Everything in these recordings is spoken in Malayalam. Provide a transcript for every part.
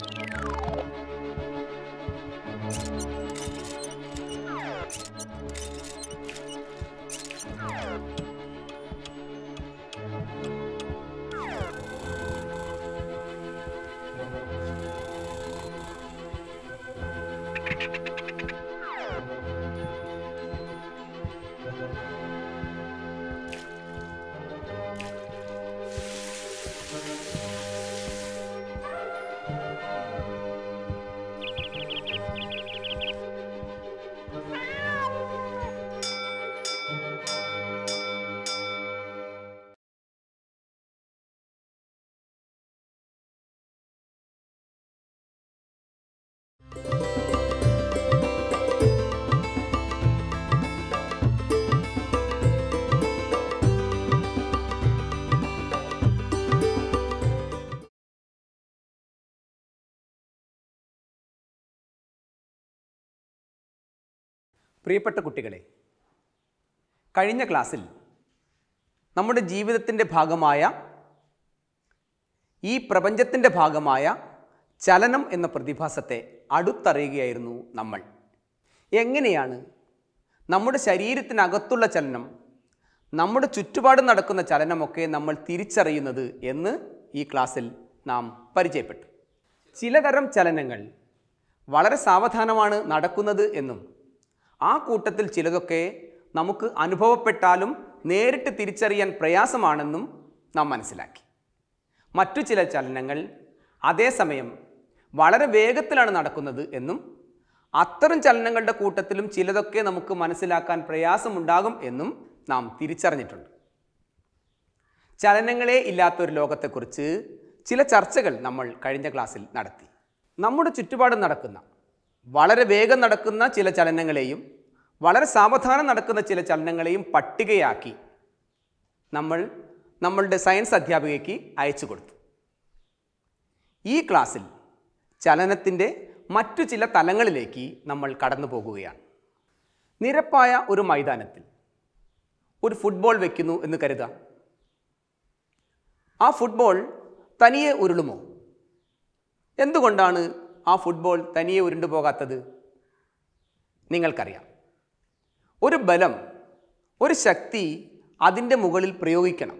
Thank you. പ്രിയപ്പെട്ട കുട്ടികളെ കഴിഞ്ഞ ക്ലാസ്സിൽ നമ്മുടെ ജീവിതത്തിൻ്റെ ഭാഗമായ ഈ പ്രപഞ്ചത്തിൻ്റെ ഭാഗമായ ചലനം എന്ന പ്രതിഭാസത്തെ അടുത്തറിയുകയായിരുന്നു നമ്മൾ എങ്ങനെയാണ് നമ്മുടെ ശരീരത്തിനകത്തുള്ള ചലനം നമ്മുടെ ചുറ്റുപാട് നടക്കുന്ന ചലനമൊക്കെ നമ്മൾ തിരിച്ചറിയുന്നത് എന്ന് ഈ ക്ലാസ്സിൽ നാം പരിചയപ്പെട്ടു ചിലതരം ചലനങ്ങൾ വളരെ സാവധാനമാണ് നടക്കുന്നത് എന്നും ആ കൂട്ടത്തിൽ ചിലതൊക്കെ നമുക്ക് അനുഭവപ്പെട്ടാലും നേരിട്ട് തിരിച്ചറിയാൻ പ്രയാസമാണെന്നും നാം മനസ്സിലാക്കി മറ്റു ചില ചലനങ്ങൾ അതേസമയം വളരെ വേഗത്തിലാണ് നടക്കുന്നത് എന്നും അത്തരം ചലനങ്ങളുടെ കൂട്ടത്തിലും ചിലതൊക്കെ നമുക്ക് മനസ്സിലാക്കാൻ പ്രയാസമുണ്ടാകും എന്നും നാം തിരിച്ചറിഞ്ഞിട്ടുണ്ട് ചലനങ്ങളെ ഇല്ലാത്തൊരു ലോകത്തെക്കുറിച്ച് ചില ചർച്ചകൾ നമ്മൾ കഴിഞ്ഞ ക്ലാസ്സിൽ നടത്തി നമ്മുടെ ചുറ്റുപാട് നടക്കുന്ന വളരെ വേഗം നടക്കുന്ന ചില ചലനങ്ങളെയും വളരെ സാവധാനം നടക്കുന്ന ചില ചലനങ്ങളെയും പട്ടികയാക്കി നമ്മൾ നമ്മളുടെ സയൻസ് അധ്യാപികയ്ക്ക് അയച്ചു കൊടുത്തു ഈ ക്ലാസ്സിൽ ചലനത്തിൻ്റെ മറ്റു ചില തലങ്ങളിലേക്ക് നമ്മൾ കടന്നു പോകുകയാണ് നിരപ്പായ ഒരു മൈതാനത്തിൽ ഒരു ഫുട്ബോൾ വയ്ക്കുന്നു എന്ന് കരുതുക ആ ഫുട്ബോൾ തനിയെ ഉരുളുമോ എന്തുകൊണ്ടാണ് ആ ഫുട്ബോൾ തനിയെ ഉരുണ്ടു പോകാത്തത് നിങ്ങൾക്കറിയാം ഒരു ബലം ഒരു ശക്തി അതിൻ്റെ മുകളിൽ പ്രയോഗിക്കണം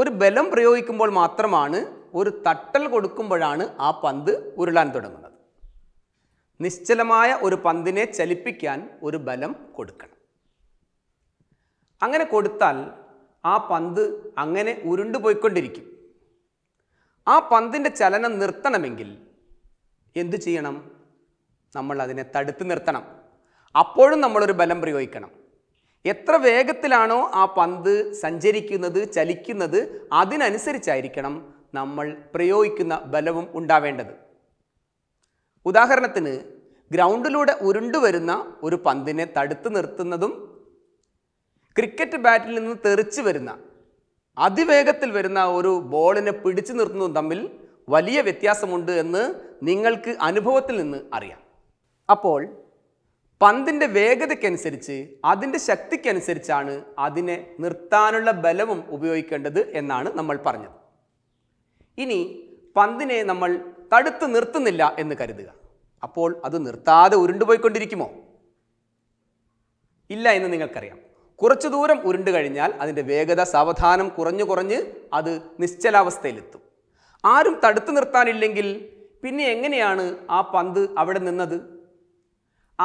ഒരു ബലം പ്രയോഗിക്കുമ്പോൾ മാത്രമാണ് ഒരു തട്ടൽ കൊടുക്കുമ്പോഴാണ് ആ പന്ത് ഉരുളാൻ തുടങ്ങുന്നത് നിശ്ചലമായ ഒരു പന്തിനെ ചലിപ്പിക്കാൻ ഒരു ബലം കൊടുക്കണം അങ്ങനെ കൊടുത്താൽ ആ പന്ത് അങ്ങനെ ഉരുണ്ടു പോയിക്കൊണ്ടിരിക്കും ആ പന്തിൻ്റെ ചലനം നിർത്തണമെങ്കിൽ എന്തു ചെയ്യണം നമ്മൾ അതിനെ തടുത്ത് നിർത്തണം അപ്പോഴും നമ്മളൊരു ബലം പ്രയോഗിക്കണം എത്ര വേഗത്തിലാണോ ആ പന്ത് സഞ്ചരിക്കുന്നത് ചലിക്കുന്നത് അതിനനുസരിച്ചായിരിക്കണം നമ്മൾ പ്രയോഗിക്കുന്ന ബലവും ഉണ്ടാവേണ്ടത് ഉദാഹരണത്തിന് ഗ്രൗണ്ടിലൂടെ ഉരുണ്ടുവരുന്ന ഒരു പന്തിനെ തടുത്തു നിർത്തുന്നതും ക്രിക്കറ്റ് ബാറ്റിൽ നിന്ന് തെറിച്ചു വരുന്ന അതിവേഗത്തിൽ വരുന്ന ഒരു ബോളിനെ പിടിച്ചു നിർത്തുന്നതും തമ്മിൽ വലിയ വ്യത്യാസമുണ്ട് എന്ന് നിങ്ങൾക്ക് അനുഭവത്തിൽ നിന്ന് അറിയാം അപ്പോൾ പന്തിൻ്റെ വേഗതയ്ക്കനുസരിച്ച് അതിൻ്റെ ശക്തിക്കനുസരിച്ചാണ് അതിനെ നിർത്താനുള്ള ബലവും ഉപയോഗിക്കേണ്ടത് എന്നാണ് നമ്മൾ പറഞ്ഞത് ഇനി പന്തിനെ നമ്മൾ തടുത്ത് നിർത്തുന്നില്ല എന്ന് കരുതുക അപ്പോൾ അത് നിർത്താതെ ഉരുണ്ടുപോയിക്കൊണ്ടിരിക്കുമോ ഇല്ല എന്ന് നിങ്ങൾക്കറിയാം കുറച്ചു ദൂരം ഉരുണ്ടു കഴിഞ്ഞാൽ അതിൻ്റെ വേഗത സാവധാനം കുറഞ്ഞു കുറഞ്ഞ് അത് നിശ്ചലാവസ്ഥയിലെത്തും ആരും തടുത്തു നിർത്താനില്ലെങ്കിൽ പിന്നെ എങ്ങനെയാണ് ആ പന്ത് അവിടെ നിന്നത്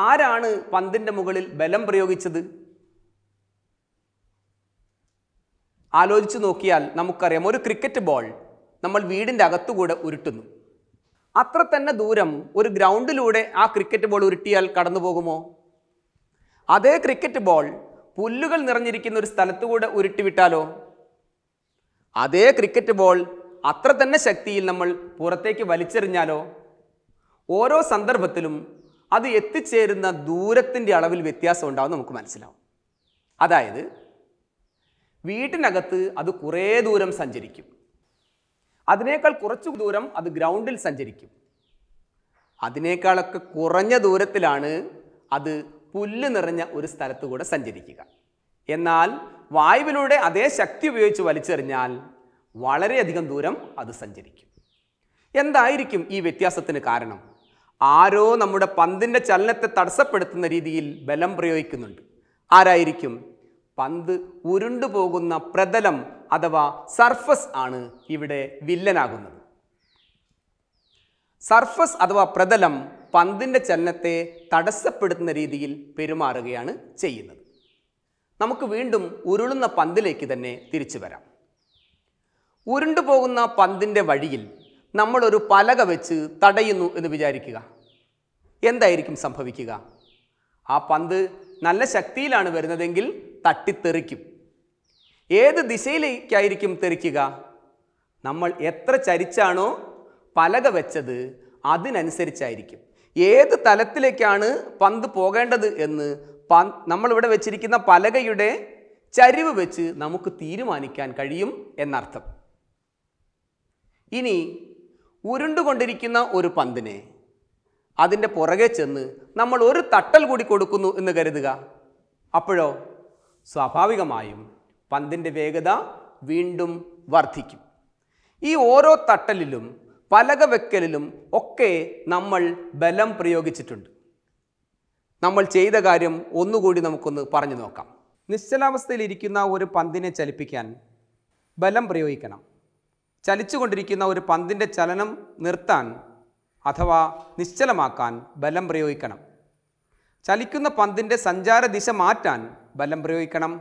ആരാണ് പന്തിൻ്റെ മുകളിൽ ബലം പ്രയോഗിച്ചത് ആലോചിച്ച് നോക്കിയാൽ നമുക്കറിയാം ഒരു ക്രിക്കറ്റ് ബോൾ നമ്മൾ വീടിൻ്റെ അകത്തുകൂടെ ഉരുട്ടുന്നു അത്ര തന്നെ ദൂരം ഒരു ഗ്രൗണ്ടിലൂടെ ആ ക്രിക്കറ്റ് ബോൾ ഉരുട്ടിയാൽ കടന്നു പോകുമോ അതേ ക്രിക്കറ്റ് ബോൾ പുല്ലുകൾ നിറഞ്ഞിരിക്കുന്ന ഒരു സ്ഥലത്തുകൂടെ ഉരുട്ടിവിട്ടാലോ അതേ ക്രിക്കറ്റ് ബോൾ അത്ര തന്നെ ശക്തിയിൽ നമ്മൾ പുറത്തേക്ക് വലിച്ചെറിഞ്ഞാലോ ഓരോ സന്ദർഭത്തിലും അത് എത്തിച്ചേരുന്ന ദൂരത്തിൻ്റെ അളവിൽ വ്യത്യാസം ഉണ്ടാവും നമുക്ക് മനസ്സിലാവും അതായത് വീട്ടിനകത്ത് അത് കുറേ ദൂരം സഞ്ചരിക്കും അതിനേക്കാൾ കുറച്ചു ദൂരം അത് ഗ്രൗണ്ടിൽ സഞ്ചരിക്കും അതിനേക്കാളൊക്കെ കുറഞ്ഞ ദൂരത്തിലാണ് അത് പുല്ല് നിറഞ്ഞ ഒരു സ്ഥലത്തു കൂടെ സഞ്ചരിക്കുക എന്നാൽ വായുവിലൂടെ അതേ ശക്തി ഉപയോഗിച്ച് വലിച്ചെറിഞ്ഞാൽ വളരെയധികം ദൂരം അത് സഞ്ചരിക്കും എന്തായിരിക്കും ഈ വ്യത്യാസത്തിന് കാരണം ആരോ നമ്മുടെ പന്തിൻ്റെ ചലനത്തെ തടസ്സപ്പെടുത്തുന്ന രീതിയിൽ ബലം പ്രയോഗിക്കുന്നുണ്ട് ആരായിരിക്കും പന്ത് ഉരുണ്ടു പോകുന്ന പ്രതലം അഥവാ സർഫസ് ആണ് ഇവിടെ വില്ലനാകുന്നത് സർഫസ് അഥവാ പ്രതലം പന്തിൻ്റെ ചലനത്തെ തടസ്സപ്പെടുത്തുന്ന രീതിയിൽ പെരുമാറുകയാണ് ചെയ്യുന്നത് നമുക്ക് വീണ്ടും ഉരുളുന്ന പന്തിലേക്ക് തന്നെ തിരിച്ചു വരാം ഉരുണ്ടു പോകുന്ന പന്തിൻ്റെ വഴിയിൽ നമ്മളൊരു പലക വെച്ച് തടയുന്നു എന്ന് വിചാരിക്കുക എന്തായിരിക്കും സംഭവിക്കുക ആ പന്ത് നല്ല ശക്തിയിലാണ് വരുന്നതെങ്കിൽ തട്ടിത്തെറിക്കും ഏത് ദിശയിലേക്കായിരിക്കും തെറിക്കുക നമ്മൾ എത്ര ചരിച്ചാണോ പലക വെച്ചത് അതിനനുസരിച്ചായിരിക്കും ഏത് തലത്തിലേക്കാണ് പന്ത് പോകേണ്ടത് എന്ന് പ നമ്മളിവിടെ വെച്ചിരിക്കുന്ന പലകയുടെ ചരിവ് വെച്ച് നമുക്ക് തീരുമാനിക്കാൻ കഴിയും എന്നർത്ഥം ഇനി ഉരുണ്ടുകൊണ്ടിരിക്കുന്ന ഒരു പന്തിനെ അതിൻ്റെ പുറകെ ചെന്ന് നമ്മൾ ഒരു തട്ടൽ കൂടി കൊടുക്കുന്നു എന്ന് കരുതുക അപ്പോഴോ സ്വാഭാവികമായും പന്തിൻ്റെ വേഗത വീണ്ടും വർദ്ധിക്കും ഈ ഓരോ തട്ടലിലും പലക വെക്കലിലും ഒക്കെ നമ്മൾ ബലം പ്രയോഗിച്ചിട്ടുണ്ട് നമ്മൾ ചെയ്ത കാര്യം ഒന്നുകൂടി നമുക്കൊന്ന് പറഞ്ഞു നോക്കാം നിശ്ചലാവസ്ഥയിലിരിക്കുന്ന ഒരു പന്തിനെ ചലിപ്പിക്കാൻ ബലം പ്രയോഗിക്കണം ചലിച്ചുകൊണ്ടിരിക്കുന്ന ഒരു പന്തിൻ്റെ ചലനം നിർത്താൻ അഥവാ നിശ്ചലമാക്കാൻ ബലം പ്രയോഗിക്കണം ചലിക്കുന്ന പന്തിൻ്റെ സഞ്ചാര ദിശ മാറ്റാൻ ബലം പ്രയോഗിക്കണം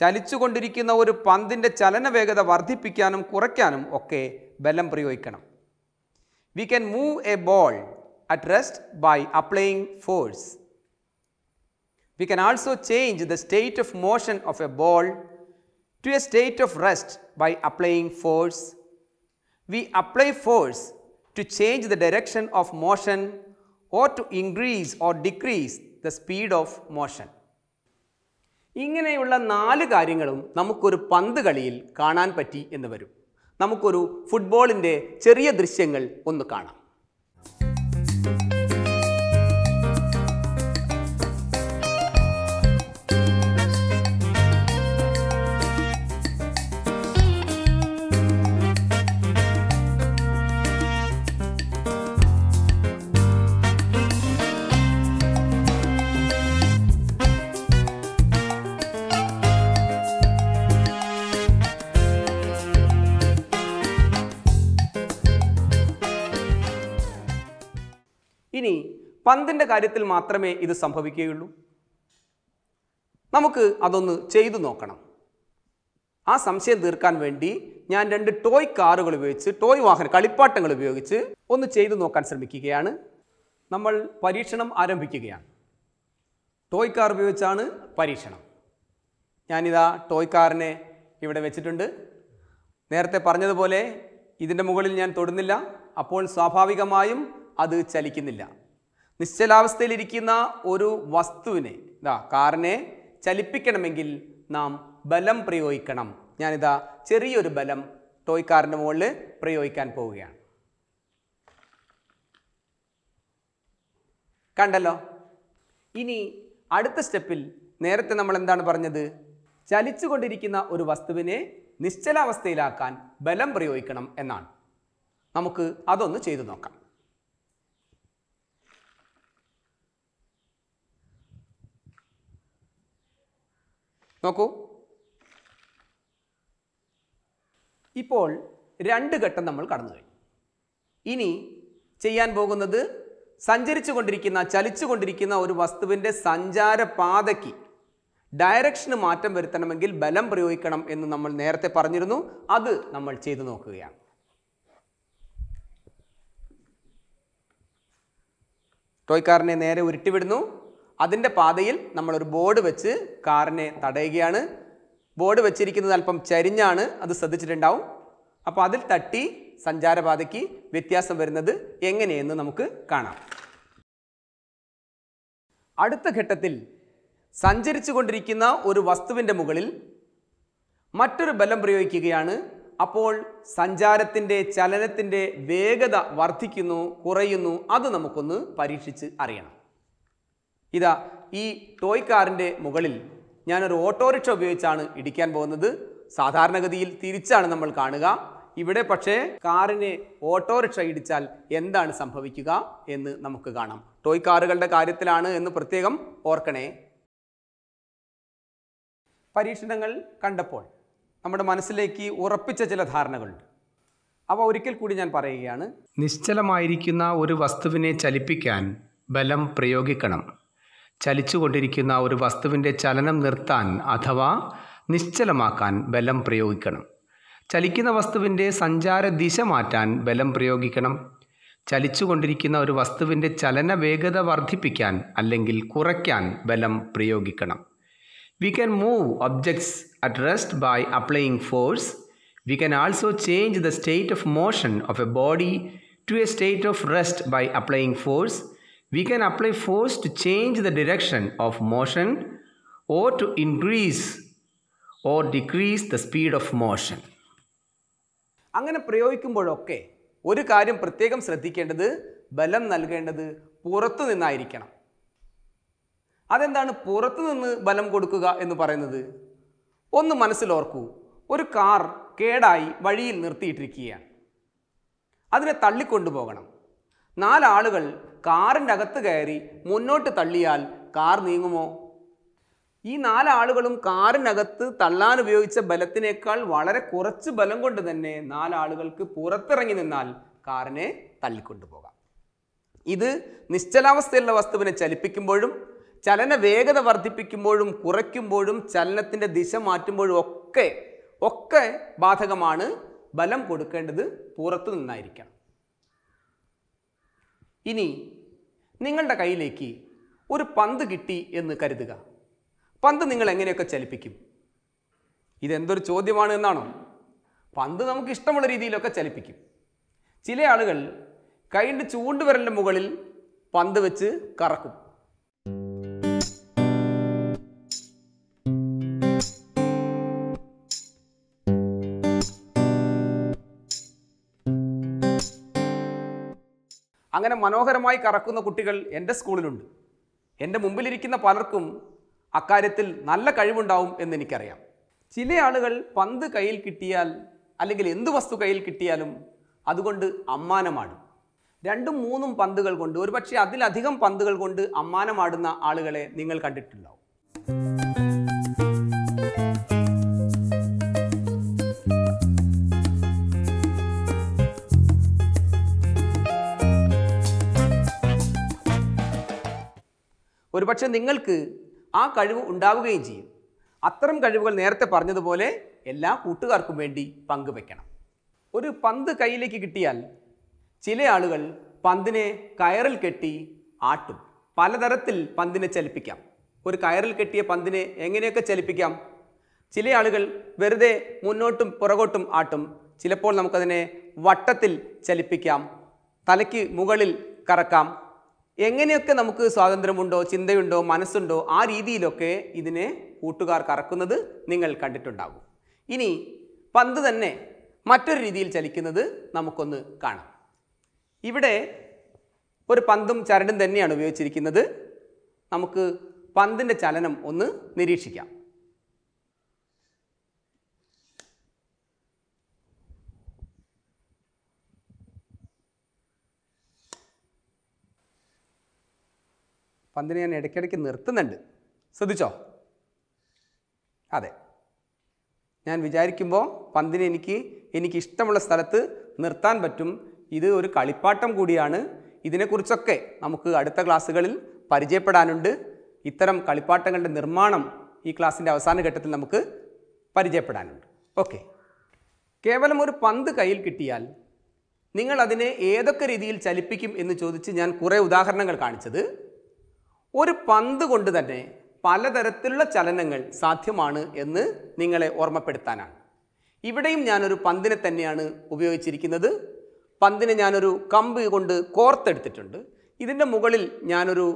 ചലിച്ചുകൊണ്ടിരിക്കുന്ന ഒരു പന്തിൻ്റെ ചലന വേഗത വർദ്ധിപ്പിക്കാനും കുറയ്ക്കാനും ഒക്കെ ബലം പ്രയോഗിക്കണം we can move a ball at rest by applying force we can also change the state of motion of a ball to a state of rest by applying force we apply force to change the direction of motion or to increase or decrease the speed of motion. ഇങ്ങനെയുള്ള നാല് കാര്യങ്ങളും നമുക്കൊരു പന്ത് കളിയിൽ കാണാൻ പറ്റി എന്ന് വരും നമുക്കൊരു ഫുട്ബോളിൻ്റെ ചെറിയ ദൃശ്യങ്ങൾ ഒന്ന് കാണാം പന്തിൻ്റെ കാര്യത്തിൽ മാത്രമേ ഇത് സംഭവിക്കുകയുള്ളൂ നമുക്ക് അതൊന്ന് ചെയ്തു നോക്കണം ആ സംശയം തീർക്കാൻ വേണ്ടി ഞാൻ രണ്ട് ടോയ് കാറുകൾ ഉപയോഗിച്ച് ടോയ് വാഹന കളിപ്പാട്ടങ്ങൾ ഉപയോഗിച്ച് ഒന്ന് ചെയ്തു നോക്കാൻ ശ്രമിക്കുകയാണ് നമ്മൾ പരീക്ഷണം ആരംഭിക്കുകയാണ് ടോയ് കാർ ഉപയോഗിച്ചാണ് പരീക്ഷണം ഞാനിതാ ടോയ് കാറിനെ ഇവിടെ വെച്ചിട്ടുണ്ട് നേരത്തെ പറഞ്ഞതുപോലെ ഇതിൻ്റെ മുകളിൽ ഞാൻ തൊടുന്നില്ല അപ്പോൾ സ്വാഭാവികമായും അത് ചലിക്കുന്നില്ല നിശ്ചലാവസ്ഥയിലിരിക്കുന്ന ഒരു വസ്തുവിനെ ഇതാ കാറിനെ ചലിപ്പിക്കണമെങ്കിൽ നാം ബലം പ്രയോഗിക്കണം ഞാനിതാ ചെറിയൊരു ബലം ടോയ് കാറിൻ്റെ മുകളിൽ പ്രയോഗിക്കാൻ പോവുകയാണ് കണ്ടല്ലോ ഇനി അടുത്ത സ്റ്റെപ്പിൽ നേരത്തെ നമ്മൾ എന്താണ് പറഞ്ഞത് ചലിച്ചുകൊണ്ടിരിക്കുന്ന ഒരു വസ്തുവിനെ നിശ്ചലാവസ്ഥയിലാക്കാൻ ബലം പ്രയോഗിക്കണം എന്നാണ് നമുക്ക് അതൊന്ന് ചെയ്തു നോക്കാം നോക്കൂ ഇപ്പോൾ രണ്ട് ഘട്ടം നമ്മൾ കടന്നു കഴിഞ്ഞു ഇനി ചെയ്യാൻ പോകുന്നത് സഞ്ചരിച്ചു കൊണ്ടിരിക്കുന്ന ചലിച്ചു കൊണ്ടിരിക്കുന്ന ഒരു വസ്തുവിൻ്റെ സഞ്ചാരപാതയ്ക്ക് ഡയറക്ഷന് മാറ്റം വരുത്തണമെങ്കിൽ ബലം പ്രയോഗിക്കണം എന്ന് നമ്മൾ നേരത്തെ പറഞ്ഞിരുന്നു അത് നമ്മൾ ചെയ്തു നോക്കുകയാണ് ടോയ്ക്കാറിനെ നേരെ ഉരുട്ടിവിടുന്നു അതിൻ്റെ പാതയിൽ നമ്മളൊരു ബോർഡ് വെച്ച് കാറിനെ തടയുകയാണ് ബോർഡ് വെച്ചിരിക്കുന്നത് അല്പം ചരിഞ്ഞാണ് അത് ശ്രദ്ധിച്ചിട്ടുണ്ടാവും അപ്പോൾ അതിൽ തട്ടി സഞ്ചാരപാതയ്ക്ക് വ്യത്യാസം വരുന്നത് എങ്ങനെയെന്ന് നമുക്ക് കാണാം അടുത്ത ഘട്ടത്തിൽ സഞ്ചരിച്ചു കൊണ്ടിരിക്കുന്ന ഒരു വസ്തുവിൻ്റെ മുകളിൽ മറ്റൊരു ബലം പ്രയോഗിക്കുകയാണ് അപ്പോൾ സഞ്ചാരത്തിൻ്റെ ചലനത്തിൻ്റെ വേഗത വർദ്ധിക്കുന്നു കുറയുന്നു അത് നമുക്കൊന്ന് പരീക്ഷിച്ച് അറിയണം ഇതാ ഈ ടോയ് കാറിൻ്റെ മുകളിൽ ഞാനൊരു ഓട്ടോറിക്ഷ ഉപയോഗിച്ചാണ് ഇടിക്കാൻ പോകുന്നത് സാധാരണഗതിയിൽ തിരിച്ചാണ് നമ്മൾ കാണുക ഇവിടെ പക്ഷേ കാറിനെ ഓട്ടോറിക്ഷ ഇടിച്ചാൽ എന്താണ് സംഭവിക്കുക എന്ന് നമുക്ക് കാണാം ടോയ് കാറുകളുടെ കാര്യത്തിലാണ് എന്ന് പ്രത്യേകം ഓർക്കണേ പരീക്ഷണങ്ങൾ കണ്ടപ്പോൾ നമ്മുടെ മനസ്സിലേക്ക് ഉറപ്പിച്ച ചില ധാരണകളുണ്ട് അവ ഒരിക്കൽ കൂടി ഞാൻ പറയുകയാണ് നിശ്ചലമായിരിക്കുന്ന ഒരു വസ്തുവിനെ ചലിപ്പിക്കാൻ ബലം പ്രയോഗിക്കണം ചലിച്ചുകൊണ്ടിരിക്കുന്ന ഒരു വസ്തുവിൻ്റെ ചലനം നിർത്താൻ അഥവാ നിശ്ചലമാക്കാൻ ബലം പ്രയോഗിക്കണം ചലിക്കുന്ന വസ്തുവിൻ്റെ സഞ്ചാര ദിശ മാറ്റാൻ ബലം പ്രയോഗിക്കണം ചലിച്ചുകൊണ്ടിരിക്കുന്ന ഒരു വസ്തുവിൻ്റെ ചലന വേഗത വർദ്ധിപ്പിക്കാൻ അല്ലെങ്കിൽ കുറയ്ക്കാൻ ബലം പ്രയോഗിക്കണം we can move objects at rest by applying force we can also change the state of motion of a body to a state of rest by applying force we can apply force to change the direction of motion or to increase or decrease the speed of motion. അങ്ങനെ പ്രയോഗിക്കുമ്പോഴൊക്കെ ഒരു കാര്യം പ്രത്യേകം ശ്രദ്ധിക്കേണ്ടത് ബലം നൽകേണ്ടത് പുറത്തു നിന്നായിരിക്കണം അതെന്താണ് പുറത്തു നിന്ന് ബലം കൊടുക്കുക എന്ന് പറയുന്നത് ഒന്ന് മനസ്സിലോർക്കൂ ഒരു കാർ കേടായി വഴിയിൽ നിർത്തിയിട്ടിരിക്കുകയാണ് അതിനെ തള്ളിക്കൊണ്ടുപോകണം നാലാളുകൾ കാറിൻ്റെ അകത്ത് കയറി മുന്നോട്ട് തള്ളിയാൽ കാർ നീങ്ങുമോ ഈ നാലാളുകളും കാറിനകത്ത് തള്ളാൻ ഉപയോഗിച്ച ബലത്തിനേക്കാൾ വളരെ കുറച്ച് ബലം കൊണ്ട് തന്നെ നാലാളുകൾക്ക് പുറത്തിറങ്ങി നിന്നാൽ കാറിനെ തള്ളിക്കൊണ്ടുപോകാം ഇത് നിശ്ചലാവസ്ഥയുള്ള വസ്തുവിനെ ചലിപ്പിക്കുമ്പോഴും ചലന വേഗത വർദ്ധിപ്പിക്കുമ്പോഴും കുറയ്ക്കുമ്പോഴും ചലനത്തിൻ്റെ ദിശ മാറ്റുമ്പോഴും ഒക്കെ ഒക്കെ ബാധകമാണ് ബലം കൊടുക്കേണ്ടത് പുറത്തു നിന്നായിരിക്കണം ഇനി നിങ്ങളുടെ കയ്യിലേക്ക് ഒരു പന്ത് കിട്ടി എന്ന് കരുതുക പന്ത് നിങ്ങൾ എങ്ങനെയൊക്കെ ചലിപ്പിക്കും ഇതെന്തൊരു ചോദ്യമാണ് എന്നാണോ പന്ത് നമുക്ക് ഇഷ്ടമുള്ള രീതിയിലൊക്കെ ചലിപ്പിക്കും ചില ആളുകൾ കൈൻ്റെ ചൂണ്ടുവിരലിൻ്റെ മുകളിൽ പന്ത് വെച്ച് കറക്കും അങ്ങനെ മനോഹരമായി കറക്കുന്ന കുട്ടികൾ എൻ്റെ സ്കൂളിലുണ്ട് എൻ്റെ മുമ്പിലിരിക്കുന്ന പലർക്കും അക്കാര്യത്തിൽ നല്ല കഴിവുണ്ടാവും എന്ന് എനിക്കറിയാം ചില ആളുകൾ പന്ത് കയ്യിൽ കിട്ടിയാൽ അല്ലെങ്കിൽ എന്ത് വസ്തു കയ്യിൽ കിട്ടിയാലും അതുകൊണ്ട് അമ്മാനമാണ് രണ്ടും മൂന്നും പന്തുകൾ കൊണ്ട് ഒരുപക്ഷെ അതിലധികം പന്തുകൾ കൊണ്ട് അമ്മാനമാടുന്ന ആളുകളെ നിങ്ങൾ കണ്ടിട്ടുണ്ടാവും ഒരുപക്ഷെ നിങ്ങൾക്ക് ആ കഴിവ് ഉണ്ടാവുകയും ചെയ്യും അത്തരം കഴിവുകൾ നേരത്തെ പറഞ്ഞതുപോലെ എല്ലാ കൂട്ടുകാർക്കും വേണ്ടി പങ്കുവെക്കണം ഒരു പന്ത് കയ്യിലേക്ക് കിട്ടിയാൽ ചില ആളുകൾ പന്തിനെ കയറിൽ കെട്ടി ആട്ടും പലതരത്തിൽ പന്തിനെ ചലിപ്പിക്കാം ഒരു കയറിൽ കെട്ടിയ പന്തിനെ എങ്ങനെയൊക്കെ ചലിപ്പിക്കാം ചില ആളുകൾ വെറുതെ മുന്നോട്ടും പുറകോട്ടും ആട്ടും ചിലപ്പോൾ നമുക്കതിനെ വട്ടത്തിൽ ചലിപ്പിക്കാം തലയ്ക്ക് മുകളിൽ കറക്കാം എങ്ങനെയൊക്കെ നമുക്ക് സ്വാതന്ത്ര്യമുണ്ടോ ചിന്തയുണ്ടോ മനസ്സുണ്ടോ ആ രീതിയിലൊക്കെ ഇതിനെ കൂട്ടുകാർ കറക്കുന്നത് നിങ്ങൾ കണ്ടിട്ടുണ്ടാകും ഇനി പന്ത് തന്നെ മറ്റൊരു രീതിയിൽ ചലിക്കുന്നത് നമുക്കൊന്ന് കാണാം ഇവിടെ ഒരു പന്തും ചരടും തന്നെയാണ് ഉപയോഗിച്ചിരിക്കുന്നത് നമുക്ക് പന്തിൻ്റെ ചലനം ഒന്ന് നിരീക്ഷിക്കാം പന്തിനെ ഞാൻ ഇടയ്ക്കിടയ്ക്ക് നിർത്തുന്നുണ്ട് ശ്രദ്ധിച്ചോ അതെ ഞാൻ വിചാരിക്കുമ്പോൾ പന്തിനെ എനിക്ക് എനിക്ക് ഇഷ്ടമുള്ള സ്ഥലത്ത് നിർത്താൻ പറ്റും ഇത് ഒരു കളിപ്പാട്ടം കൂടിയാണ് ഇതിനെക്കുറിച്ചൊക്കെ നമുക്ക് അടുത്ത ക്ലാസ്സുകളിൽ പരിചയപ്പെടാനുണ്ട് ഇത്തരം കളിപ്പാട്ടങ്ങളുടെ നിർമ്മാണം ഈ ക്ലാസ്സിൻ്റെ അവസാന ഘട്ടത്തിൽ നമുക്ക് പരിചയപ്പെടാനുണ്ട് ഓക്കെ കേവലം ഒരു പന്ത് കയ്യിൽ കിട്ടിയാൽ നിങ്ങൾ അതിനെ ഏതൊക്കെ രീതിയിൽ ചലിപ്പിക്കും എന്ന് ചോദിച്ച് ഞാൻ കുറേ ഉദാഹരണങ്ങൾ കാണിച്ചത് ഒരു പന്ത് കൊണ്ട് തന്നെ പലതരത്തിലുള്ള ചലനങ്ങൾ സാധ്യമാണ് എന്ന് നിങ്ങളെ ഓർമ്മപ്പെടുത്താനാണ് ഇവിടെയും ഞാനൊരു പന്തിനെ തന്നെയാണ് ഉപയോഗിച്ചിരിക്കുന്നത് പന്തിനെ ഞാനൊരു കമ്പ് കൊണ്ട് കോർത്തെടുത്തിട്ടുണ്ട് ഇതിൻ്റെ മുകളിൽ ഞാനൊരു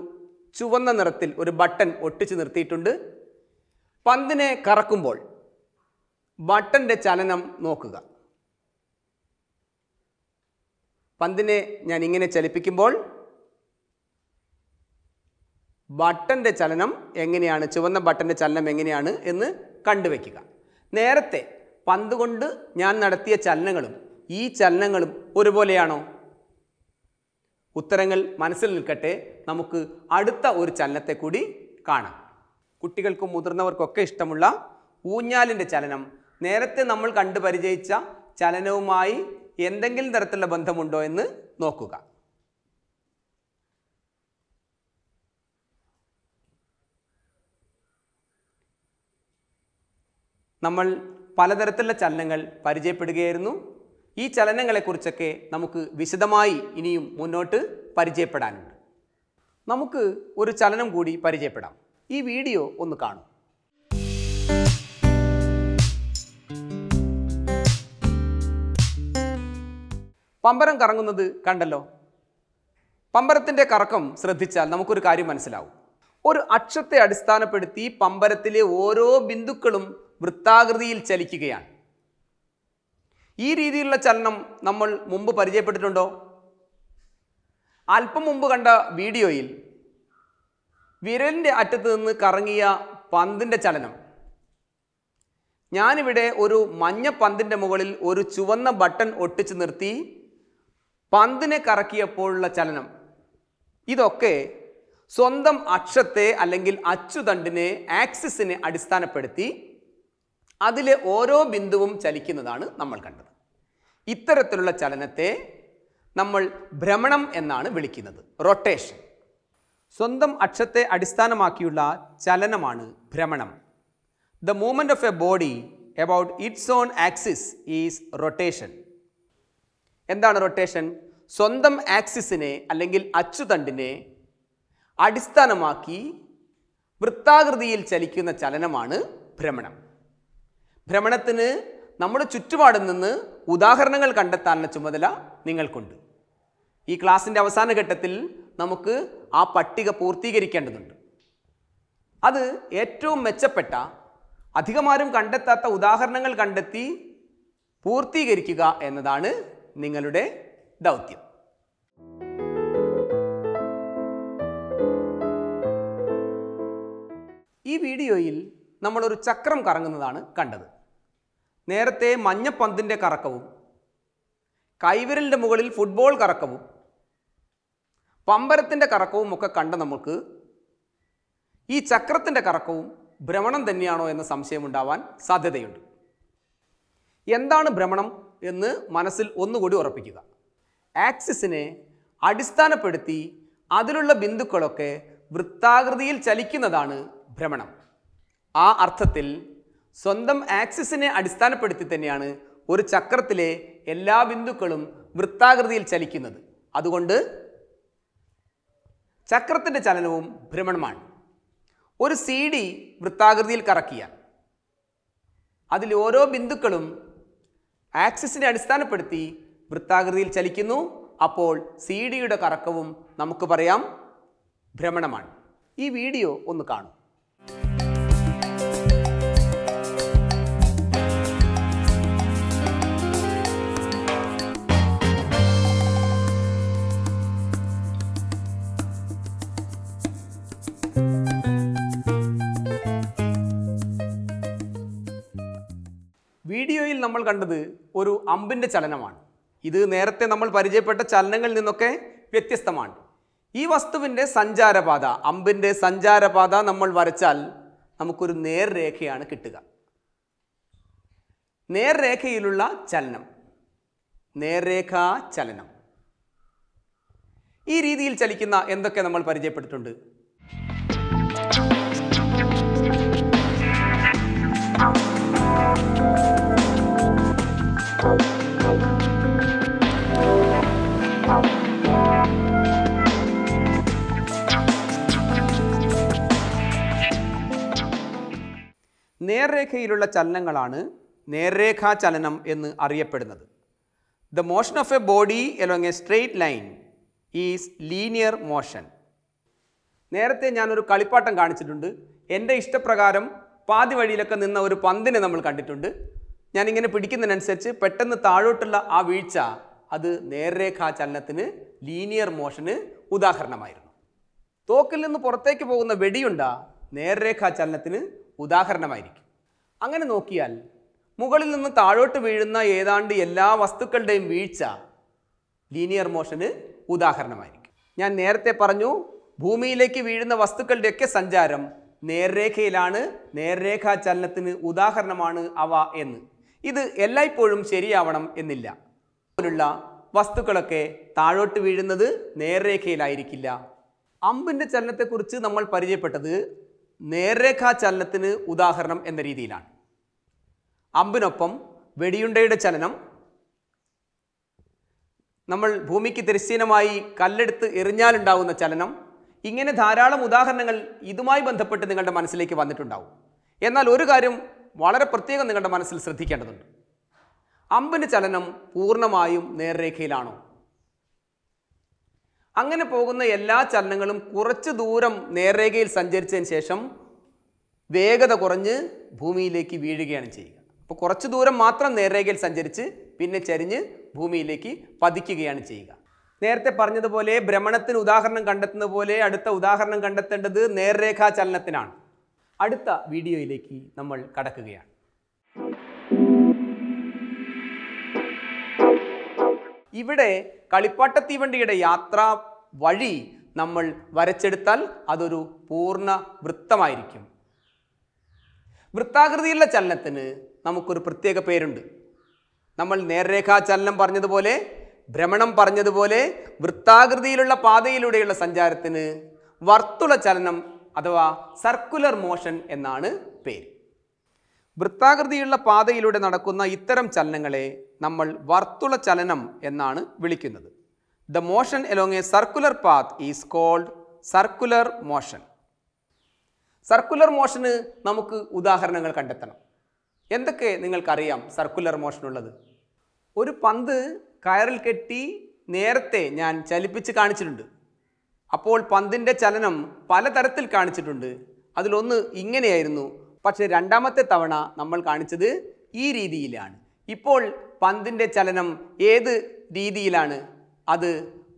ചുവന്ന നിറത്തിൽ ഒരു ബട്ടൺ ഒട്ടിച്ചു നിർത്തിയിട്ടുണ്ട് പന്തിനെ കറക്കുമ്പോൾ ബട്ടൻ്റെ ചലനം നോക്കുക പന്തിനെ ഞാൻ ഇങ്ങനെ ചലിപ്പിക്കുമ്പോൾ ബട്ടൻ്റെ ചലനം എങ്ങനെയാണ് ചുവന്ന ബട്ടൻ്റെ ചലനം എങ്ങനെയാണ് എന്ന് കണ്ടുവയ്ക്കുക നേരത്തെ പന്ത് കൊണ്ട് ഞാൻ നടത്തിയ ചലനങ്ങളും ഈ ചലനങ്ങളും ഒരുപോലെയാണോ ഉത്തരങ്ങൾ മനസ്സിൽ നിൽക്കട്ടെ നമുക്ക് അടുത്ത ഒരു ചലനത്തെ കൂടി കാണാം കുട്ടികൾക്കും മുതിർന്നവർക്കൊക്കെ ഇഷ്ടമുള്ള ഊഞ്ഞാലിൻ്റെ ചലനം നേരത്തെ നമ്മൾ കണ്ടു പരിചയിച്ച ചലനവുമായി എന്തെങ്കിലും തരത്തിലുള്ള ബന്ധമുണ്ടോ എന്ന് നോക്കുക നമ്മൾ പലതരത്തിലുള്ള ചലനങ്ങൾ പരിചയപ്പെടുകയായിരുന്നു ഈ ചലനങ്ങളെക്കുറിച്ചൊക്കെ നമുക്ക് വിശദമായി ഇനിയും മുന്നോട്ട് പരിചയപ്പെടാനുണ്ട് നമുക്ക് ഒരു ചലനം കൂടി പരിചയപ്പെടാം ഈ വീഡിയോ ഒന്ന് കാണും പമ്പരം കറങ്ങുന്നത് കണ്ടല്ലോ പമ്പരത്തിൻ്റെ കറക്കം ശ്രദ്ധിച്ചാൽ നമുക്കൊരു കാര്യം മനസ്സിലാവും ഒരു അക്ഷത്തെ അടിസ്ഥാനപ്പെടുത്തി പമ്പരത്തിലെ ഓരോ ബിന്ദുക്കളും വൃത്താകൃതിയിൽ ചലിക്കുകയാണ് ഈ രീതിയിലുള്ള ചലനം നമ്മൾ മുമ്പ് പരിചയപ്പെട്ടിട്ടുണ്ടോ അല്പം മുമ്പ് കണ്ട വീഡിയോയിൽ വിരലിൻ്റെ അറ്റത്ത് നിന്ന് കറങ്ങിയ പന്തിൻ്റെ ചലനം ഞാനിവിടെ ഒരു മഞ്ഞ പന്തിൻ്റെ മുകളിൽ ഒരു ചുവന്ന ബട്ടൺ ഒട്ടിച്ച് നിർത്തി പന്തിനെ കറക്കിയപ്പോഴുള്ള ചലനം ഇതൊക്കെ സ്വന്തം അക്ഷത്തെ അല്ലെങ്കിൽ അച്ചുതണ്ടിനെ ആക്സിസിനെ അടിസ്ഥാനപ്പെടുത്തി അതിലെ ഓരോ ബിന്ദുവും ചലിക്കുന്നതാണ് നമ്മൾ കണ്ടത് ഇത്തരത്തിലുള്ള ചലനത്തെ നമ്മൾ ഭ്രമണം എന്നാണ് വിളിക്കുന്നത് റൊട്ടേഷൻ സ്വന്തം അക്ഷത്തെ അടിസ്ഥാനമാക്കിയുള്ള ചലനമാണ് ഭ്രമണം the movement of a body about its own axis is rotation എന്താണ് റൊട്ടേഷൻ സ്വന്തം ആക്സിസിനെ അല്ലെങ്കിൽ അച്ചുതണ്ടിനെ അടിസ്ഥാനമാക്കി വൃത്താകൃതിയിൽ ചലിക്കുന്ന ചലനമാണ് ഭ്രമണം ഭ്രമണത്തിന് നമ്മുടെ ചുറ്റുപാടിൽ നിന്ന് ഉദാഹരണങ്ങൾ കണ്ടെത്താനുള്ള ചുമതല നിങ്ങൾക്കുണ്ട് ഈ ക്ലാസ്സിൻ്റെ അവസാന ഘട്ടത്തിൽ നമുക്ക് ആ പട്ടിക പൂർത്തീകരിക്കേണ്ടതുണ്ട് അത് ഏറ്റവും മെച്ചപ്പെട്ട അധികമാരും കണ്ടെത്താത്ത ഉദാഹരണങ്ങൾ കണ്ടെത്തി പൂർത്തീകരിക്കുക എന്നതാണ് നിങ്ങളുടെ ദൗത്യം ഈ വീഡിയോയിൽ നമ്മളൊരു ചക്രം കറങ്ങുന്നതാണ് കണ്ടത് നേരത്തെ മഞ്ഞപ്പന്തിൻ്റെ കറക്കവും കൈവിരലിൻ്റെ മുകളിൽ ഫുട്ബോൾ കറക്കവും പമ്പരത്തിൻ്റെ കറക്കവും ഒക്കെ കണ്ട നമുക്ക് ഈ ചക്രത്തിൻ്റെ കറക്കവും ഭ്രമണം തന്നെയാണോ എന്ന സംശയമുണ്ടാവാൻ സാധ്യതയുണ്ട് എന്താണ് ഭ്രമണം എന്ന് മനസ്സിൽ ഒന്നുകൂടി ഉറപ്പിക്കുക ആക്സിസിനെ അടിസ്ഥാനപ്പെടുത്തി അതിലുള്ള ബിന്ദുക്കളൊക്കെ വൃത്താകൃതിയിൽ ചലിക്കുന്നതാണ് ഭ്രമണം ആ അർത്ഥത്തിൽ സ്വന്തം ആക്സിസിനെ അടിസ്ഥാനപ്പെടുത്തി തന്നെയാണ് ഒരു ചക്രത്തിലെ എല്ലാ ബിന്ദുക്കളും വൃത്താകൃതിയിൽ ചലിക്കുന്നത് അതുകൊണ്ട് ചക്രത്തിൻ്റെ ചലനവും ഭ്രമണമാണ് ഒരു സി ഡി വൃത്താകൃതിയിൽ കറക്കിയാൽ അതിൽ ഓരോ ബിന്ദുക്കളും ആക്സിസിനെ അടിസ്ഥാനപ്പെടുത്തി വൃത്താകൃതിയിൽ ചലിക്കുന്നു അപ്പോൾ സി ഡിയുടെ കറക്കവും നമുക്ക് പറയാം ഭ്രമണമാണ് ഈ വീഡിയോ ഒന്ന് കാണും വീഡിയോയിൽ നമ്മൾ കണ്ടത് ഒരു അമ്പിൻ്റെ ചലനമാണ് ഇത് നേരത്തെ നമ്മൾ പരിചയപ്പെട്ട ചലനങ്ങളിൽ നിന്നൊക്കെ വ്യത്യസ്തമാണ് ഈ വസ്തുവിൻ്റെ സഞ്ചാരപാത അമ്പിൻ്റെ സഞ്ചാരപാത നമ്മൾ വരച്ചാൽ നമുക്കൊരു നേർരേഖയാണ് കിട്ടുക നേർരേഖയിലുള്ള ചലനം നേർരേഖാ ചലനം ഈ രീതിയിൽ ചലിക്കുന്ന എന്തൊക്കെ നമ്മൾ പരിചയപ്പെട്ടിട്ടുണ്ട് നേർരേഖയിലുള്ള ചലനങ്ങളാണ് നേർരേഖാ ചലനം എന്ന് അറിയപ്പെടുന്നത് the motion of a body along a straight line is linear motion നേരത്തെ ഞാനൊരു കളിപ്പാട്ടം കാണിച്ചിട്ടുണ്ട് എൻ്റെ ഇഷ്ടപ്രകാരം പാതി വഴിയിലൊക്കെ നിന്ന ഒരു പന്തിനെ നമ്മൾ കണ്ടിട്ടുണ്ട് ഞാനിങ്ങനെ പിടിക്കുന്നതിനനുസരിച്ച് പെട്ടെന്ന് താഴോട്ടുള്ള ആ വീഴ്ച അത് നേർരേഖാ ചലനത്തിന് ലീനിയർ മോഷന് ഉദാഹരണമായിരുന്നു തോക്കിൽ നിന്ന് പുറത്തേക്ക് പോകുന്ന വെടിയുണ്ട നേർരേഖാ ചലനത്തിന് ഉദാഹരണമായിരിക്കും അങ്ങനെ നോക്കിയാൽ മുകളിൽ നിന്ന് താഴോട്ട് വീഴുന്ന ഏതാണ്ട് എല്ലാ വസ്തുക്കളുടെയും വീഴ്ച ലീനിയർ മോഷന് ഉദാഹരണമായിരിക്കും ഞാൻ നേരത്തെ പറഞ്ഞു ഭൂമിയിലേക്ക് വീഴുന്ന വസ്തുക്കളുടെയൊക്കെ സഞ്ചാരം നേർരേഖയിലാണ് നേർരേഖാ ചലനത്തിന് ഉദാഹരണമാണ് അവ എന്ന് ഇത് എല്ലായ്പ്പോഴും ശരിയാവണം എന്നില്ല പോലുള്ള വസ്തുക്കളൊക്കെ താഴോട്ട് വീഴുന്നത് നേർരേഖയിലായിരിക്കില്ല അമ്പിൻ്റെ ചലനത്തെക്കുറിച്ച് നമ്മൾ പരിചയപ്പെട്ടത് നേർരേഖാ ചലനത്തിന് ഉദാഹരണം എന്ന രീതിയിലാണ് അമ്പിനൊപ്പം വെടിയുണ്ടയുടെ ചലനം നമ്മൾ ഭൂമിക്ക് തിരശ്ചീനമായി കല്ലെടുത്ത് എറിഞ്ഞാലുണ്ടാവുന്ന ചലനം ഇങ്ങനെ ധാരാളം ഉദാഹരണങ്ങൾ ഇതുമായി ബന്ധപ്പെട്ട് നിങ്ങളുടെ മനസ്സിലേക്ക് വന്നിട്ടുണ്ടാവും എന്നാൽ ഒരു കാര്യം വളരെ പ്രത്യേകം നിങ്ങളുടെ മനസ്സിൽ ശ്രദ്ധിക്കേണ്ടതുണ്ട് അമ്പിന് ചലനം പൂർണ്ണമായും നേർരേഖയിലാണോ അങ്ങനെ പോകുന്ന എല്ലാ ചലനങ്ങളും കുറച്ച് ദൂരം നേർരേഖയിൽ സഞ്ചരിച്ചതിന് ശേഷം വേഗത കുറഞ്ഞ് ഭൂമിയിലേക്ക് വീഴുകയാണ് ചെയ്യുക അപ്പോൾ കുറച്ച് ദൂരം മാത്രം നേർരേഖയിൽ സഞ്ചരിച്ച് പിന്നെ ചരിഞ്ഞ് ഭൂമിയിലേക്ക് പതിക്കുകയാണ് ചെയ്യുക നേരത്തെ പറഞ്ഞതുപോലെ ഭ്രമണത്തിന് ഉദാഹരണം കണ്ടെത്തുന്ന പോലെ അടുത്ത ഉദാഹരണം കണ്ടെത്തേണ്ടത് നേർരേഖാ ചലനത്തിനാണ് അടുത്ത വീഡിയോയിലേക്ക് നമ്മൾ കടക്കുകയാണ് ഇവിടെ കളിപ്പാട്ട തീവണ്ടിയുടെ യാത്ര വഴി നമ്മൾ വരച്ചെടുത്താൽ അതൊരു പൂർണ്ണ വൃത്തമായിരിക്കും വൃത്താകൃതിയുള്ള ചലനത്തിന് നമുക്കൊരു പ്രത്യേക പേരുണ്ട് നമ്മൾ നേർരേഖാ ചലനം പറഞ്ഞതുപോലെ ഭ്രമണം പറഞ്ഞതുപോലെ വൃത്താകൃതിയിലുള്ള പാതയിലൂടെയുള്ള സഞ്ചാരത്തിന് വർത്തുള ചലനം അഥവാ സർക്കുലർ മോഷൻ എന്നാണ് പേര് വൃത്താകൃതിയുള്ള പാതയിലൂടെ നടക്കുന്ന ഇത്തരം ചലനങ്ങളെ നമ്മൾ വർത്തുള ചലനം എന്നാണ് വിളിക്കുന്നത് the motion along a circular path is called circular motion circular മോഷന് നമുക്ക് ഉദാഹരണങ്ങൾ കണ്ടെത്തണം എന്തൊക്കെ നിങ്ങൾക്കറിയാം സർക്കുലർ മോഷനുള്ളത് ഒരു പന്ത് കയറിൽ കെട്ടി നേരത്തെ ഞാൻ ചലിപ്പിച്ച് കാണിച്ചിട്ടുണ്ട് അപ്പോൾ പന്തിൻ്റെ ചലനം പലതരത്തിൽ കാണിച്ചിട്ടുണ്ട് അതിലൊന്ന് ഇങ്ങനെയായിരുന്നു പക്ഷേ രണ്ടാമത്തെ തവണ നമ്മൾ കാണിച്ചത് ഈ രീതിയിലാണ് ഇപ്പോൾ പന്തിൻ്റെ ചലനം ഏത് രീതിയിലാണ് അത്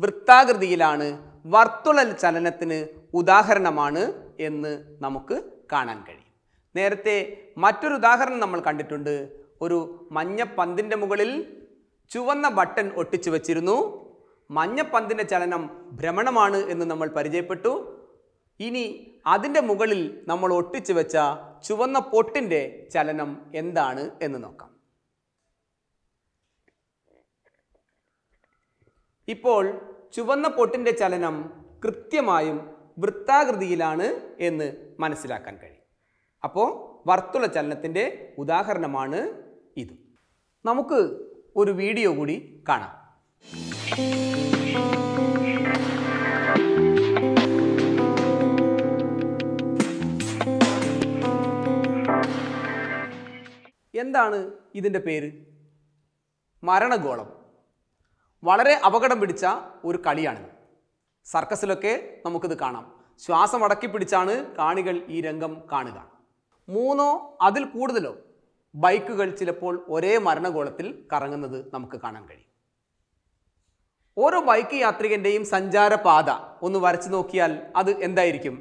വൃത്താകൃതിയിലാണ് വർത്തുളൽ ചലനത്തിന് ഉദാഹരണമാണ് എന്ന് നമുക്ക് കാണാൻ കഴിയും നേരത്തെ മറ്റൊരു ഉദാഹരണം നമ്മൾ കണ്ടിട്ടുണ്ട് ഒരു മഞ്ഞ പന്തിൻ്റെ മുകളിൽ ചുവന്ന ബട്ടൺ ഒട്ടിച്ചു വച്ചിരുന്നു മഞ്ഞ പന്തിൻ്റെ ചലനം ഭ്രമണമാണ് എന്ന് നമ്മൾ പരിചയപ്പെട്ടു ഇനി അതിൻ്റെ മുകളിൽ നമ്മൾ ഒട്ടിച്ചു വെച്ച ചുവന്ന പൊട്ടിൻ്റെ ചലനം എന്താണ് എന്ന് നോക്കാം ഇപ്പോൾ ചുവന്ന പൊട്ടിൻ്റെ ചലനം കൃത്യമായും വൃത്താകൃതിയിലാണ് എന്ന് മനസ്സിലാക്കാൻ കഴിയും അപ്പോൾ വർത്തുള ചലനത്തിൻ്റെ ഉദാഹരണമാണ് ഇത് നമുക്ക് ഒരു വീഡിയോ കൂടി കാണാം എന്താണ് ഇതിൻ്റെ പേര് മരണഗോളം വളരെ അപകടം പിടിച്ച ഒരു കളിയാണിത് സർക്കസിലൊക്കെ നമുക്കിത് കാണാം ശ്വാസം അടക്കി പിടിച്ചാണ് കാണികൾ ഈ രംഗം കാണുക മൂന്നോ അതിൽ കൂടുതലോ ബൈക്കുകൾ ചിലപ്പോൾ ഒരേ മരണകോളത്തിൽ കറങ്ങുന്നത് നമുക്ക് കാണാൻ കഴിയും ഓരോ ബൈക്ക് യാത്രികൻ്റെയും സഞ്ചാരപാത ഒന്ന് വരച്ചു നോക്കിയാൽ അത് എന്തായിരിക്കും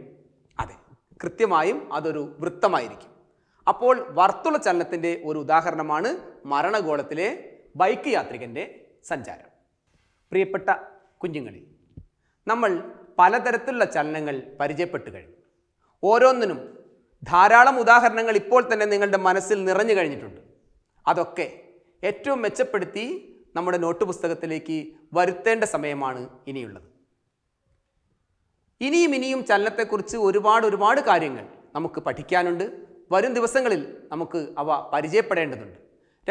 അതെ കൃത്യമായും അതൊരു വൃത്തമായിരിക്കും അപ്പോൾ വർത്തുള ചലനത്തിൻ്റെ ഒരു ഉദാഹരണമാണ് മരണഗോളത്തിലെ ബൈക്ക് യാത്രികൻ്റെ സഞ്ചാരം പ്രിയപ്പെട്ട കുഞ്ഞുങ്ങളിൽ നമ്മൾ പലതരത്തിലുള്ള ചലനങ്ങൾ പരിചയപ്പെട്ട് കഴിഞ്ഞു ഓരോന്നിനും ധാരാളം ഉദാഹരണങ്ങൾ ഇപ്പോൾ തന്നെ നിങ്ങളുടെ മനസ്സിൽ നിറഞ്ഞു കഴിഞ്ഞിട്ടുണ്ട് അതൊക്കെ ഏറ്റവും മെച്ചപ്പെടുത്തി നമ്മുടെ നോട്ട് പുസ്തകത്തിലേക്ക് വരുത്തേണ്ട സമയമാണ് ഇനിയുള്ളത് ഇനിയും ഇനിയും ചലനത്തെക്കുറിച്ച് ഒരുപാട് ഒരുപാട് കാര്യങ്ങൾ നമുക്ക് പഠിക്കാനുണ്ട് വരും ദിവസങ്ങളിൽ നമുക്ക് അവ പരിചയപ്പെടേണ്ടതുണ്ട്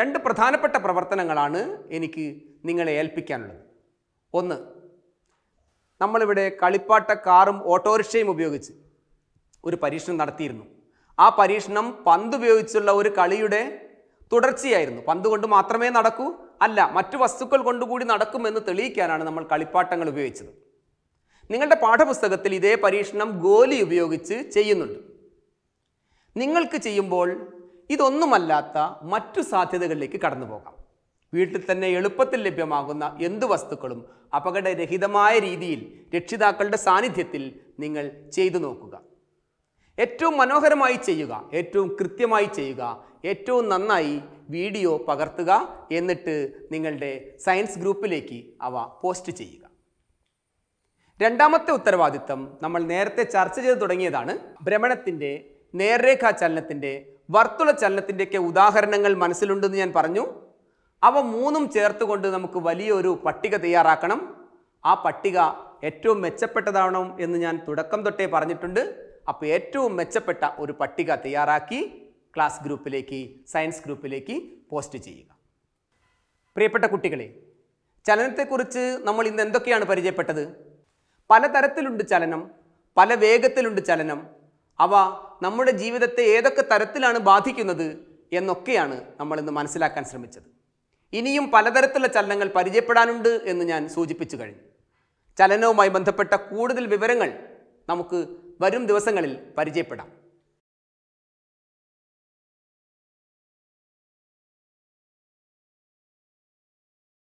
രണ്ട് പ്രധാനപ്പെട്ട പ്രവർത്തനങ്ങളാണ് എനിക്ക് നിങ്ങളെ ഏൽപ്പിക്കാനുള്ളത് ഒന്ന് നമ്മളിവിടെ കളിപ്പാട്ട കാറും ഓട്ടോറിക്ഷയും ഉപയോഗിച്ച് ഒരു പരീക്ഷണം നടത്തിയിരുന്നു ആ പരീക്ഷണം പന്ത് ഉപയോഗിച്ചുള്ള ഒരു കളിയുടെ തുടർച്ചയായിരുന്നു പന്ത് കൊണ്ട് മാത്രമേ നടക്കൂ അല്ല മറ്റു വസ്തുക്കൾ കൊണ്ടുകൂടി നടക്കുമെന്ന് തെളിയിക്കാനാണ് നമ്മൾ കളിപ്പാട്ടങ്ങൾ ഉപയോഗിച്ചത് നിങ്ങളുടെ പാഠപുസ്തകത്തിൽ ഇതേ പരീക്ഷണം ഗോലി ഉപയോഗിച്ച് ചെയ്യുന്നുണ്ട് നിങ്ങൾക്ക് ചെയ്യുമ്പോൾ ഇതൊന്നുമല്ലാത്ത മറ്റു സാധ്യതകളിലേക്ക് കടന്നു പോകാം വീട്ടിൽ തന്നെ എളുപ്പത്തിൽ ലഭ്യമാകുന്ന എന്തു വസ്തുക്കളും അപകടരഹിതമായ രീതിയിൽ രക്ഷിതാക്കളുടെ സാന്നിധ്യത്തിൽ നിങ്ങൾ ചെയ്തു നോക്കുക ഏറ്റവും മനോഹരമായി ചെയ്യുക ഏറ്റവും കൃത്യമായി ചെയ്യുക ഏറ്റവും നന്നായി വീഡിയോ പകർത്തുക എന്നിട്ട് നിങ്ങളുടെ സയൻസ് ഗ്രൂപ്പിലേക്ക് അവ പോസ്റ്റ് ചെയ്യുക രണ്ടാമത്തെ ഉത്തരവാദിത്തം നമ്മൾ നേരത്തെ ചർച്ച ചെയ്ത് തുടങ്ങിയതാണ് ഭ്രമണത്തിൻ്റെ നേർരേഖാ ചലനത്തിൻ്റെ വർത്തുള ചലനത്തിൻ്റെയൊക്കെ ഉദാഹരണങ്ങൾ മനസ്സിലുണ്ടെന്ന് ഞാൻ പറഞ്ഞു അവ മൂന്നും ചേർത്തുകൊണ്ട് നമുക്ക് വലിയൊരു പട്ടിക തയ്യാറാക്കണം ആ പട്ടിക ഏറ്റവും മെച്ചപ്പെട്ടതാണോ എന്ന് ഞാൻ തുടക്കം തൊട്ടേ പറഞ്ഞിട്ടുണ്ട് അപ്പോൾ ഏറ്റവും മെച്ചപ്പെട്ട ഒരു പട്ടിക തയ്യാറാക്കി ക്ലാസ് ഗ്രൂപ്പിലേക്ക് സയൻസ് ഗ്രൂപ്പിലേക്ക് പോസ്റ്റ് ചെയ്യുക പ്രിയപ്പെട്ട കുട്ടികളെ ചലനത്തെക്കുറിച്ച് നമ്മൾ ഇന്ന് എന്തൊക്കെയാണ് പരിചയപ്പെട്ടത് പലതരത്തിലുണ്ട് ചലനം പല വേഗത്തിലുണ്ട് ചലനം അവ നമ്മുടെ ജീവിതത്തെ ഏതൊക്കെ തരത്തിലാണ് ബാധിക്കുന്നത് എന്നൊക്കെയാണ് നമ്മൾ ഇന്ന് മനസ്സിലാക്കാൻ ശ്രമിച്ചത് ഇനിയും പലതരത്തിലുള്ള ചലനങ്ങൾ പരിചയപ്പെടാനുണ്ട് എന്ന് ഞാൻ സൂചിപ്പിച്ചു കഴിഞ്ഞു ചലനവുമായി ബന്ധപ്പെട്ട കൂടുതൽ വിവരങ്ങൾ നമുക്ക് വരും ദിവസങ്ങളിൽ പരിചയപ്പെടാം